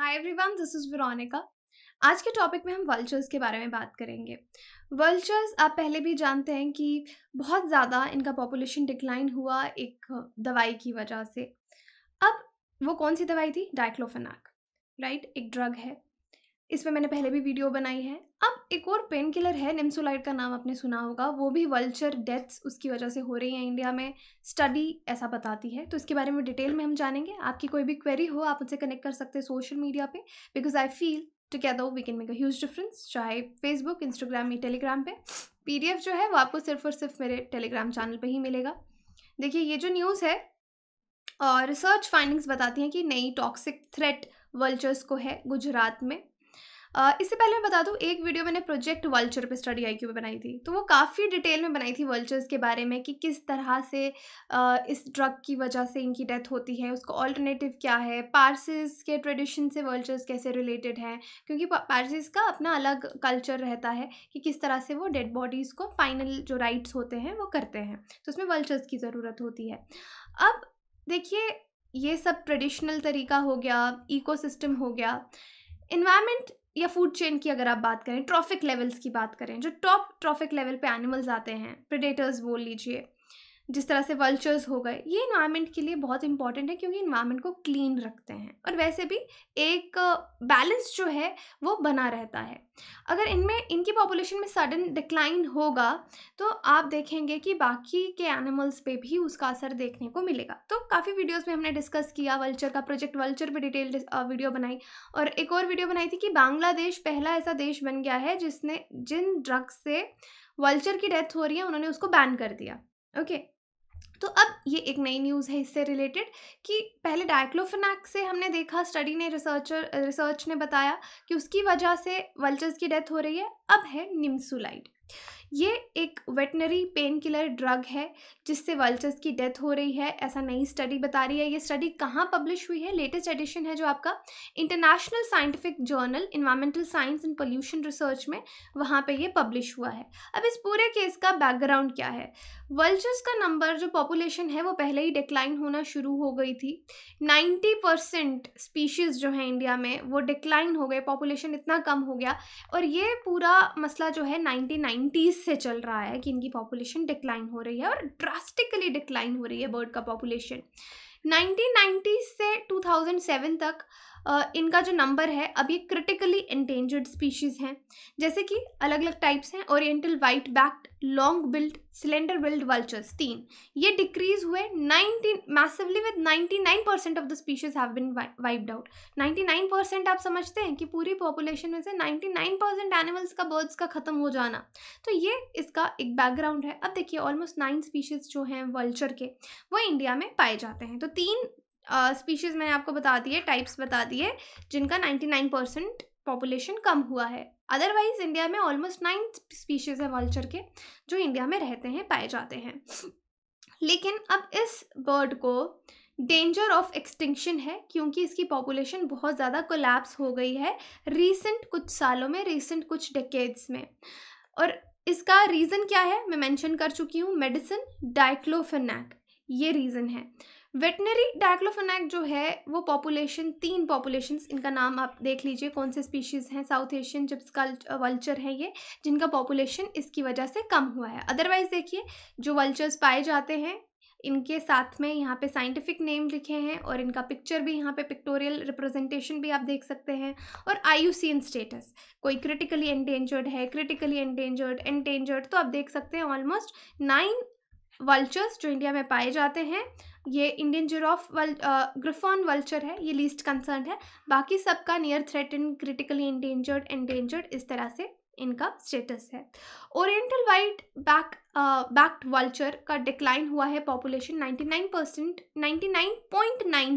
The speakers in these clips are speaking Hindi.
Hi everyone this is Veronica आज के टॉपिक में हम वल्चर्स के बारे में बात करेंगे वल्चर्स आप पहले भी जानते हैं कि बहुत ज़्यादा इनका पॉपुलेशन डिक्लाइन हुआ एक दवाई की वजह से अब वो कौन सी दवाई थी डाइक्लोफेनाक राइट एक ड्रग है इस पर मैंने पहले भी वीडियो बनाई है अब एक और पेन किलर है निम्सोलाइड का नाम आपने सुना होगा वो भी वल्चर डेथ्स उसकी वजह से हो रही हैं इंडिया में स्टडी ऐसा बताती है तो इसके बारे में डिटेल में हम जानेंगे आपकी कोई भी क्वेरी हो आप उनसे कनेक्ट कर सकते हैं सोशल मीडिया पे because I feel together we can make a huge difference चाहे फेसबुक इंस्टाग्राम या टेलीग्राम पर पी जो है वो आपको सिर्फ और सिर्फ मेरे टेलीग्राम चैनल पर ही मिलेगा देखिए ये जो न्यूज़ है और रिसर्च फाइंडिंग्स बताती हैं कि नई टॉक्सिक थ्रेट वल्चर्स को है गुजरात में इससे पहले मैं बता दूँ एक वीडियो मैंने प्रोजेक्ट वल्चर पे स्टडी आई क्यू बनाई थी तो वो काफ़ी डिटेल में बनाई थी वल्चर्स के बारे में कि किस तरह से इस ड्रग की वजह से इनकी डेथ होती है उसको ऑल्टरनेटिव क्या है पारसिस के ट्रेडिशन से वल्चर्स कैसे रिलेटेड हैं क्योंकि पारसिस का अपना अलग कल्चर रहता है कि किस तरह से वो डेड बॉडीज़ को फाइनल जो राइट्स होते हैं वो करते हैं तो उसमें वल्चर्स की ज़रूरत होती है अब देखिए ये सब ट्रेडिशनल तरीका हो गया इकोसिस्टम हो गया इन्वायरमेंट या फूड चेन की अगर आप बात करें ट्रॉफिक लेवल्स की बात करें जो टॉप ट्रॉफिक लेवल पे एनिमल्स आते हैं प्रेडेटर्स बोल लीजिए जिस तरह से वल्चर्स हो गए ये इन्वायरमेंट के लिए बहुत इंपॉर्टेंट है क्योंकि इन्वायरमेंट को क्लीन रखते हैं और वैसे भी एक बैलेंस जो है वो बना रहता है अगर इनमें इनकी पॉपुलेशन में सडन डिक्लाइन होगा तो आप देखेंगे कि बाकी के एनिमल्स पे भी उसका असर देखने को मिलेगा तो काफ़ी वीडियोस में हमने डिस्कस किया वल्चर का प्रोजेक्ट वल्चर पे डिटेल वीडियो बनाई और एक और वीडियो बनाई थी कि बांग्लादेश पहला ऐसा देश बन गया है जिसने जिन ड्रग्स से वल्चर की डेथ हो रही है उन्होंने उसको बैन कर दिया ओके okay. तो अब ये एक नई न्यूज़ है इससे रिलेटेड कि पहले डाइक्लोफिनाक से हमने देखा स्टडी ने रिसर्चर रिसर्च ने बताया कि उसकी वजह से वल्चर्स की डेथ हो रही है अब है निम्सुलाइड ये एक वेटनरी पेन किलर ड्रग है जिससे वल्चर्स की डेथ हो रही है ऐसा नई स्टडी बता रही है ये स्टडी कहाँ पब्लिश हुई है लेटेस्ट एडिशन है जो आपका international scientific journal environmental science and pollution research में वहाँ पे ये पब्लिश हुआ है अब इस पूरे केस का बैकग्राउंड क्या है वल्चर्स का नंबर जो पॉपुलेशन है वो पहले ही डिक्लाइन होना शुरू हो गई थी नाइन्टी परसेंट स्पीशीज़ जो है इंडिया में वो डिक्लाइन हो गए पॉपुलेशन इतना कम हो गया और ये पूरा मसला जो है नाइनटीन से चल रहा है कि इनकी पॉपुलेशन डिक्लाइन हो रही है और ड्रास्टिकली डिक्लाइन हो रही है बर्ड का पॉपुलेशन 1990 से 2007 तक इनका जो नंबर है अब ये क्रिटिकली इंडेंजर्ड स्पीशीज़ हैं जैसे कि अलग अलग टाइप्स हैं oriental white backed long billed slender billed vultures तीन ये डिक्रीज हुए nineteen massively with nine percent of the species have been wiped out ninety nine percent आप समझते हैं कि पूरी पॉपुलेशन में से नाइन्टी नाइन परसेंट एनिमल्स का बर्ड्स का ख़त्म हो जाना तो ये इसका एक बैकग्राउंड है अब देखिए ऑलमोस्ट नाइन स्पीशीज़ जो हैं वल्चर के वो इंडिया में पाए जाते हैं तो तीन स्पीशीज़ मैंने आपको बता दिए टाइप्स बता दिए जिनका 99 परसेंट पॉपुलेशन कम हुआ है अदरवाइज इंडिया में ऑलमोस्ट नाइन स्पीशीज़ है वल्चर के जो इंडिया में रहते हैं पाए जाते हैं लेकिन अब इस बर्ड को डेंजर ऑफ एक्सटिंक्शन है क्योंकि इसकी पॉपुलेशन बहुत ज़्यादा कोलैप्स हो गई है रीसेंट कुछ सालों में रीसेंट कुछ डेकेड्स में और इसका रीज़न क्या है मैं मेंशन कर चुकी हूँ मेडिसिन डाइक्लोफेनैक ये रीज़न है वेटनरी डाइक्लोफेनाक जो है वो पॉपुलेशन तीन पॉपुलेशंस इनका नाम आप देख लीजिए कौन से स्पीशीज़ हैं साउथ एशियन जिप्स वल्चर हैं ये जिनका पॉपुलेशन इसकी वजह से कम हुआ है अदरवाइज़ देखिए जो वल्चर्स पाए जाते हैं इनके साथ में यहाँ पे साइंटिफिक नेम लिखे हैं और इनका पिक्चर भी यहाँ पे पिक्टोरियल रिप्रेजेंटेशन भी आप देख सकते हैं और आयुसीन स्टेटस कोई क्रिटिकली एंडेंजर्ड है क्रिटिकली एंडेंजर्ड एंडेंजर्ड तो आप देख सकते हैं ऑलमोस्ट नाइन वल्चर्स जो इंडिया में पाए जाते हैं ये इंडियन जिरोफ वल ग्रिफॉन वल्चर है ये लीस्ट कंसर्न है बाकी सबका near threatened critically endangered endangered इस तरह से इनका स्टेटस है oriental white back backed vulture का डिक्लाइन हुआ है पॉपुलेशन 99 परसेंट नाइन्टी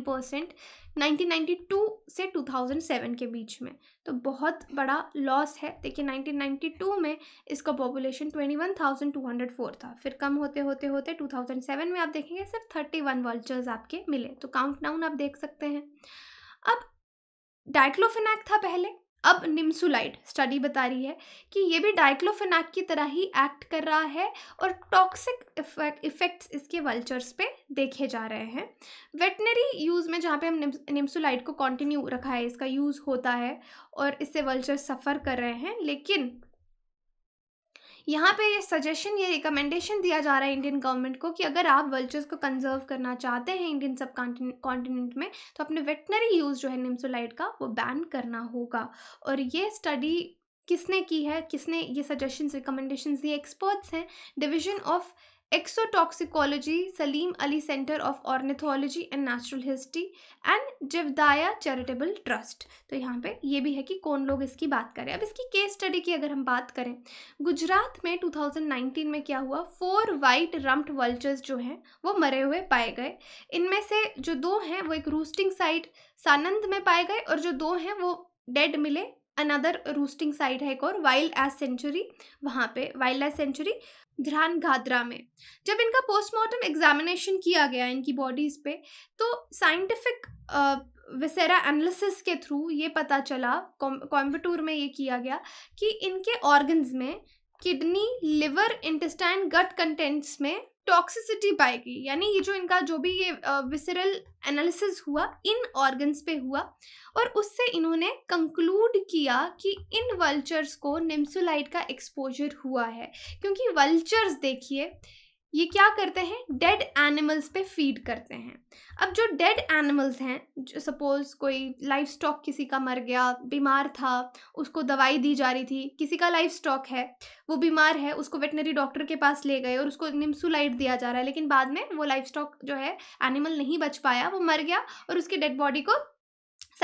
परसेंट 1992 से 2007 के बीच में तो बहुत बड़ा लॉस है देखिए 1992 में इसका पॉपुलेशन 21,204 था फिर कम होते होते होते 2007 में आप देखेंगे सिर्फ 31 वल्चर्स आपके मिले तो काउंट डाउन आप देख सकते हैं अब डाइक्लोफिनैक था पहले अब निम्सुलाइड स्टडी बता रही है कि ये भी डाइक्लोफिनैक की तरह ही एक्ट कर रहा है और टॉक्सिक इफ़ेक्ट्स इसके वल्चर्स पे देखे जा रहे हैं वेटनरी यूज़ में जहाँ पे हम निम्सोलाइट को कंटिन्यू रखा है इसका यूज़ होता है और इससे वल्चर सफ़र कर रहे हैं लेकिन यहाँ पे ये सजेशन ये रिकमेंडेशन दिया जा रहा है इंडियन गवर्नमेंट को कि अगर आप वल्चर्स को कंजर्व करना चाहते हैं इंडियन सब कॉन्टिनेंट में तो अपने वेटनरी यूज़ जो है निम्सोलाइट का वो बैन करना होगा और ये स्टडी किसने की है किसने ये सजेशंस रिकमेंडेशंस दिए एक्सपर्ट्स हैं division of Exotoxicology, Salim Ali Center of Ornithology and Natural History and Jivdaya Charitable Trust. तो यहाँ पे ये भी है कि कौन लोग इसकी बात करें अब इसकी केस स्टडी की अगर हम बात करें गुजरात में 2019 में क्या हुआ फोर वाइट रम्प्ड वल्चर्स जो हैं वो मरे हुए पाए गए इनमें से जो दो हैं वो एक रूस्टिंग साइट सानंद में पाए गए और जो दो हैं वो डेड मिले अनदर रूस्टिंग साइट है एक और वाइल्ड एस सेंचुरी वहाँ पे वाइल्ड एस सेंचुरी ध्रान घाधरा में जब इनका पोस्टमार्टम एग्जामिनेशन किया गया इनकी बॉडीज़ पे तो साइंटिफिक विसेरा एनालिसिस के थ्रू ये पता चला कोयम्बटूर में ये किया गया कि इनके ऑर्गन्स में kidney liver intestine gut contents में टॉक्सिसिटी पाई गई यानी ये जो इनका जो भी ये विसरल एनालिसिस हुआ इन ऑर्गन्स पे हुआ और उससे इन्होंने कंक्लूड किया कि इन वल्चर्स को निम्सोलाइट का एक्सपोजर हुआ है क्योंकि वल्चर्स देखिए ये क्या करते हैं डेड एनिमल्स पे फीड करते हैं अब जो डेड एनिमल्स हैं सपोज़ कोई लाइफ स्टॉक किसी का मर गया बीमार था उसको दवाई दी जा रही थी किसी का लाइफ स्टॉक है वो बीमार है उसको वेटनरी डॉक्टर के पास ले गए और उसको निम्सुलाइट दिया जा रहा है लेकिन बाद में वो लाइफ स्टॉक जो है एनिमल नहीं बच पाया वो मर गया और उसकी डेड बॉडी को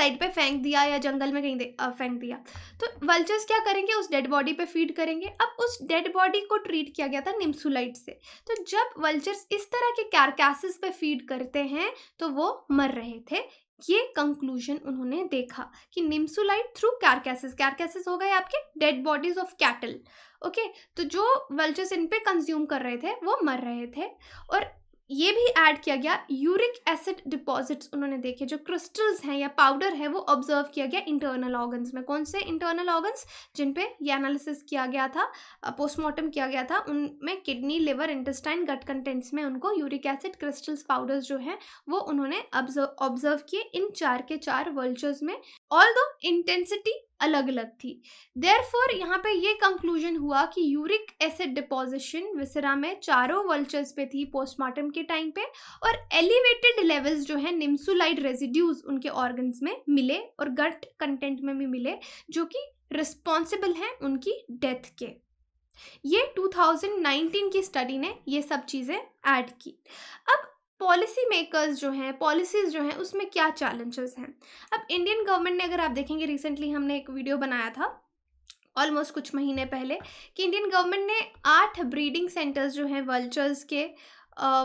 साइड पे फेंक दिया या जंगल में कहीं फेंक दिया तो वल्चर्स क्या करेंगे उस डेड बॉडी पे फीड करेंगे अब उस डेड बॉडी को ट्रीट किया गया था निम्सुलाइट से तो जब वल्चर्स इस तरह के कैरकैसेस पे फीड करते हैं तो वो मर रहे थे ये कंक्लूजन उन्होंने देखा कि निम्सुलाइट थ्रू कैरकैसेस कैरकैसेस हो गए आपके dead bodies of cattle okay तो जो वल्चर्स इन पे कंज्यूम कर रहे थे वो मर रहे थे और ये भी ऐड किया गया यूरिक एसिड डिपॉजिट्स उन्होंने देखे जो क्रिस्टल्स हैं या पाउडर है वो ऑब्जर्व किया गया इंटरनल ऑर्गन्स में कौन से इंटरनल ऑर्गन्स जिन पे ये एनालिसिस किया गया था पोस्टमार्टम किया गया था उनमें kidney liver intestine gut contents में उनको यूरिक एसिड क्रिस्टल्स पाउडर्स जो हैं वो उन्होंने ऑब्जर्व किए इन चार के चार वर्ल्चर्स में ऑल दो इंटेंसिटी अलग अलग थी देयर फोर यहाँ पर ये कंक्लूजन हुआ कि यूरिक एसिड डिपोजिशन विसरा में चारों वल्चर्स पे थी पोस्टमार्टम के टाइम पे और एलिवेटेड लेवल्स जो है निम्सुलाइड रेजिड्यूज उनके ऑर्गन्स में मिले और गट कंटेंट में भी मिले जो कि रिस्पॉन्सिबल हैं उनकी डेथ के ये 2019 की स्टडी ने ये सब चीज़ें ऐड की अब पॉलिसी मेकर्स जो हैं पॉलिसीज़ जो हैं उसमें क्या चैलेंजेस हैं अब इंडियन गवर्नमेंट ने अगर आप देखेंगे रिसेंटली हमने एक वीडियो बनाया था ऑलमोस्ट कुछ महीने पहले कि इंडियन गवर्नमेंट ने आठ ब्रीडिंग सेंटर्स जो हैं वल्चर्स के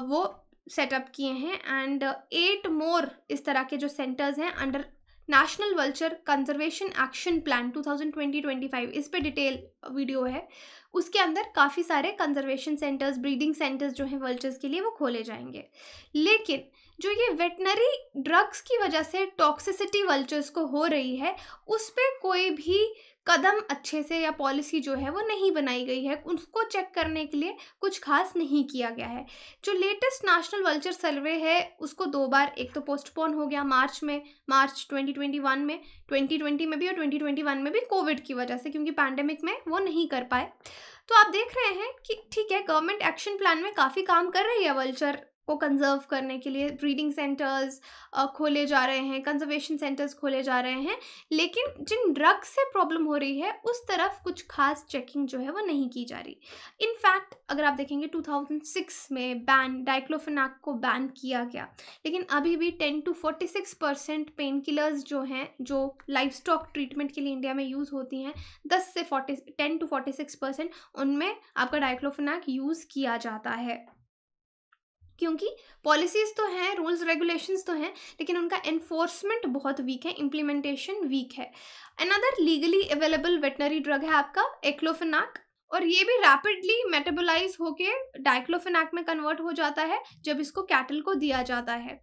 वो सेटअप किए हैं एंड एट मोर इस तरह के जो सेंटर्स हैं under national vulture conservation action plan 2020-25 इस पे डिटेल वीडियो है उसके अंदर काफ़ी सारे कंजर्वेशन सेंटर्स ब्रीडिंग सेंटर्स जो हैं वल्चर्स के लिए वो खोले जाएंगे लेकिन जो ये वेटनरी ड्रग्स की वजह से टॉक्सिसिटी वल्चर्स को हो रही है उस पर कोई भी कदम अच्छे से या पॉलिसी जो है वो नहीं बनाई गई है उसको चेक करने के लिए कुछ खास नहीं किया गया है जो लेटेस्ट नेशनल वल्चर सर्वे है उसको दो बार एक तो पोस्टपोन हो गया मार्च में मार्च 2021 में 2020 में भी और 2021 में भी कोविड की वजह से क्योंकि पैंडमिक में वो नहीं कर पाए तो आप देख रहे हैं कि ठीक है गवर्नमेंट एक्शन प्लान में काफ़ी काम कर रही है वल्चर को कंजर्व करने के लिए ब्रीडिंग सेंटर्स खोले जा रहे हैं कंजर्वेशन सेंटर्स खोले जा रहे हैं लेकिन जिन ड्रग्स से प्रॉब्लम हो रही है उस तरफ कुछ खास चेकिंग जो है वो नहीं की जा रही इनफैक्ट अगर आप देखेंगे 2006 में बैन डाइक्लोफेनाक को बैन किया गया लेकिन अभी भी 10 टू 46 परसेंट पेन किलर्स जो हैं जो लाइफ स्टॉक ट्रीटमेंट के लिए इंडिया में यूज़ होती हैं 10 से 40 10 टू 46 परसेंट उनमें आपका डाइक्लोफेनाक यूज़ किया जाता है क्योंकि पॉलिसीज़ तो हैं रूल्स रेगुलेशंस तो हैं लेकिन उनका एनफोर्समेंट बहुत वीक है इम्प्लीमेंटेशन वीक है another legally available veterinary drug है आपका एक्लोफेनाक और ये भी रैपिडली मेटाबोलाइज होके डाइक्लोफेनाक में कन्वर्ट हो जाता है जब इसको कैटल को दिया जाता है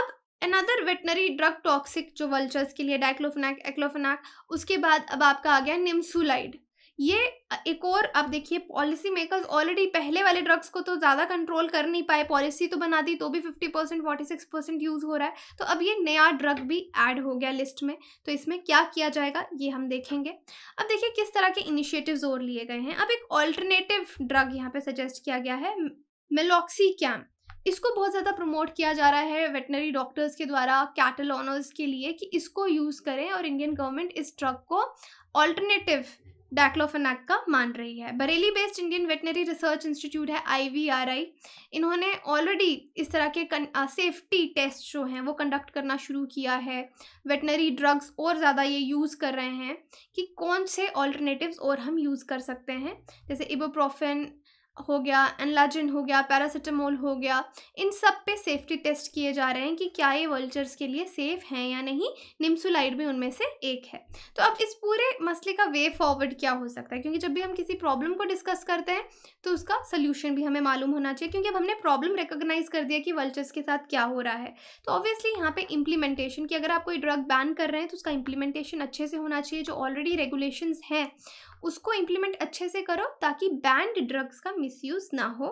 अब अनदर वेटनरी ड्रग टॉक्सिक जो वल्चर्स के लिए डाइक्लोफेनाक एक्लोफेनाक उसके बाद अब आपका आ गया निम्सुलाइड ये एक और अब देखिए पॉलिसी मेकर्स ऑलरेडी पहले वाले ड्रग्स को तो ज़्यादा कंट्रोल कर नहीं पाए पॉलिसी तो बना दी तो भी fifty percent forty six percent use हो रहा है तो अब ये नया ड्रग भी ऐड हो गया लिस्ट में तो इसमें क्या किया जाएगा ये हम देखेंगे अब देखिए किस तरह के इनिशिएटिव और लिए गए हैं अब एक ऑल्टरनेटिव ड्रग यहाँ पर सजेस्ट किया गया है मेलॉक्सी कैम इसको बहुत ज़्यादा प्रमोट किया जा रहा है वेटनरी डॉक्टर्स के द्वारा कैटल ऑनर्स के लिए कि इसको यूज़ करें और इंडियन गवर्नमेंट इस ड्रग को ऑल्टरनेटिव डैक्लोफेनैक का मान रही है Bareilly based Indian veterinary research institute है आईवीआरआई इन्होंने ऑलरेडी इस तरह के सेफ्टी टेस्ट जो हैं वो कंडक्ट करना शुरू किया है वेटनरी ड्रग्स और ज़्यादा ये यूज़ कर रहे हैं कि कौन से ऑल्टरनेटिव्स और हम यूज़ कर सकते हैं जैसे इबोप्रोफेन हो गया एनलाजिन हो गया पैरासिटामोल हो गया इन सब पे सेफ्टी टेस्ट किए जा रहे हैं कि क्या ये वल्चर्स के लिए सेफ़ हैं या नहीं निम्सुलाइड भी उनमें से एक है तो अब इस पूरे मसले का वे फॉरवर्ड क्या हो सकता है क्योंकि जब भी हम किसी प्रॉब्लम को डिस्कस करते हैं तो उसका सोल्यूशन भी हमें मालूम होना चाहिए क्योंकि अब हमने प्रॉब्लम रिकोगनाइज़ कर दिया कि वल्चर्स के साथ क्या हो रहा है तो ऑब्वियसली यहाँ पर इम्प्लीमेंटेशन कि अगर आप कोई ड्रग बैन कर रहे हैं तो उसका इम्प्लीमेंटेशन अच्छे से होना चाहिए जो ऑलरेडी रेगुलेशन हैं उसको इम्प्लीमेंट अच्छे से करो ताकि बैंड ड्रग्स का मिसयूज़ ना हो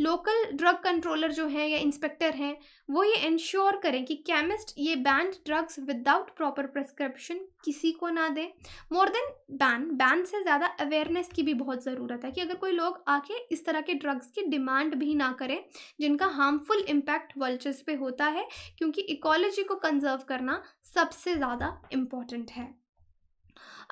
लोकल ड्रग कंट्रोलर जो हैं या इंस्पेक्टर हैं वो ये इंश्योर करें कि केमिस्ट ये banned drugs without proper prescription किसी को ना दें मोर देन बैन बैन से ज़्यादा अवेयरनेस की भी बहुत ज़रूरत है कि अगर कोई लोग आके इस तरह के ड्रग्स की डिमांड भी ना करें जिनका हार्मफुल इम्पैक्ट वर्ल्चर्स पे होता है क्योंकि इकोलॉजी को कंजर्व करना सबसे ज़्यादा इम्पॉर्टेंट है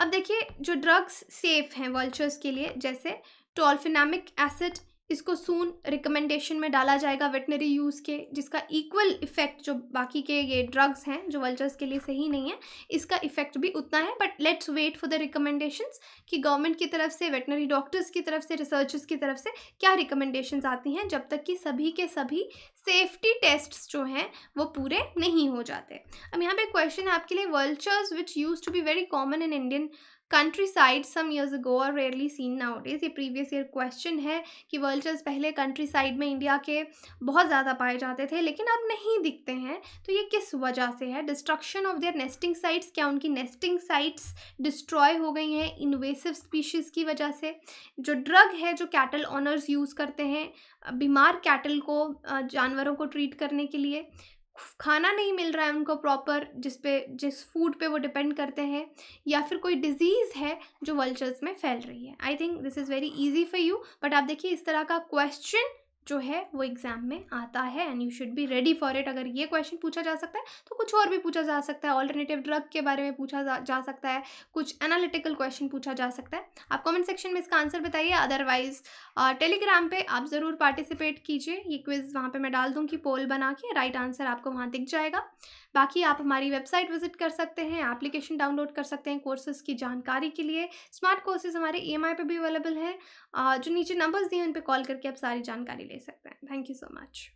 अब देखिए जो ड्रग्स सेफ हैं वल्चर्स के लिए जैसे टोल्फिनामिक एसिड इसको सून रिकमेंडेशन में डाला जाएगा वेटनरी यूज़ के जिसका इक्वल इफेक्ट जो बाकी के ये ड्रग्स हैं जो वल्चर्स के लिए सही नहीं है इसका इफेक्ट भी उतना है but let's wait for the recommendations कि गवर्नमेंट की तरफ से वेटनरी डॉक्टर्स की तरफ से रिसर्चर्स की तरफ से क्या रिकमेंडेशंस आती हैं जब तक कि सभी के सभी सेफ्टी टेस्ट्स जो हैं वो पूरे नहीं हो जाते अब यहाँ पे क्वेश्चन है आपके लिए vultures which use to be very common in Indian countryside some years ago are rarely seen nowadays ये प्रीवियस ईयर क्वेश्चन है कि vultures पहले साइड में इंडिया के बहुत ज़्यादा पाए जाते थे लेकिन अब नहीं दिखते हैं तो ये किस वजह से है destruction of their nesting sites क्या उनकी नेस्टिंग साइट्स डिस्ट्रॉय हो गई हैं इन्वेसिव स्पीशीज़ की वजह से जो ड्रग है जो कैटल ऑनर्स यूज़ करते हैं बीमार कैटल को जानवरों को ट्रीट करने के लिए खाना नहीं मिल रहा है उनको प्रॉपर जिस पे जिस फूड पे वो डिपेंड करते हैं या फिर कोई डिजीज़ है जो वल्चर्स में फैल रही है I think this is very easy for you but आप देखिए इस तरह का क्वेश्चन जो है वो एग्ज़ाम में आता है and you should be ready for it अगर ये क्वेश्चन पूछा जा सकता है तो कुछ और भी पूछा जा सकता है ऑल्टरनेटिव ड्रग के बारे में पूछा जा, सकता है कुछ एनालिटिकल क्वेश्चन पूछा जा सकता है आप कमेंट सेक्शन में इसका आंसर बताइए अदरवाइज टेलीग्राम पे आप ज़रूर पार्टिसिपेट कीजिए ये क्विज़ वहाँ पर मैं डाल दूँगी पोल बना के राइट आंसर आपको वहाँ दिख जाएगा बाकी आप हमारी वेबसाइट विजिट कर सकते हैं एप्लीकेशन डाउनलोड कर सकते हैं कोर्सेज़ की जानकारी के लिए स्मार्ट कोर्सेज हमारे ई e एम पे भी अवेलेबल हैं जो नीचे नंबर्स दिए उन पर कॉल करके आप सारी जानकारी ले सकते हैं थैंक यू सो मच